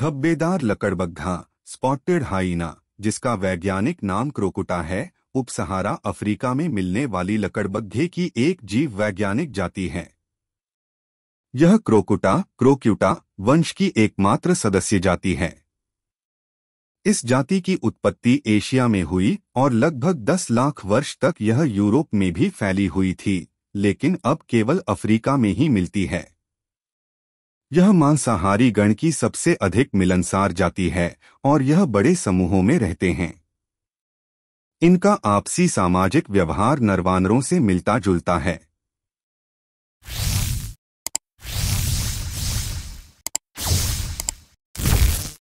धब्बेदार लकड़बग्घा spotted हाइना जिसका वैज्ञानिक नाम क्रोकुटा है उपसहारा अफ्रीका में मिलने वाली लकड़बग्घे की एक जीव वैज्ञानिक जाति है यह क्रोकुटा क्रोक्यूटा वंश की एकमात्र सदस्य जाति है इस जाति की उत्पत्ति एशिया में हुई और लगभग 10 लाख वर्ष तक यह यूरोप में भी फैली हुई थी लेकिन अब केवल अफ्रीका में ही मिलती है यह मांसाहारी गण की सबसे अधिक मिलनसार जाति है और यह बड़े समूहों में रहते हैं इनका आपसी सामाजिक व्यवहार नरवानरों से मिलता जुलता है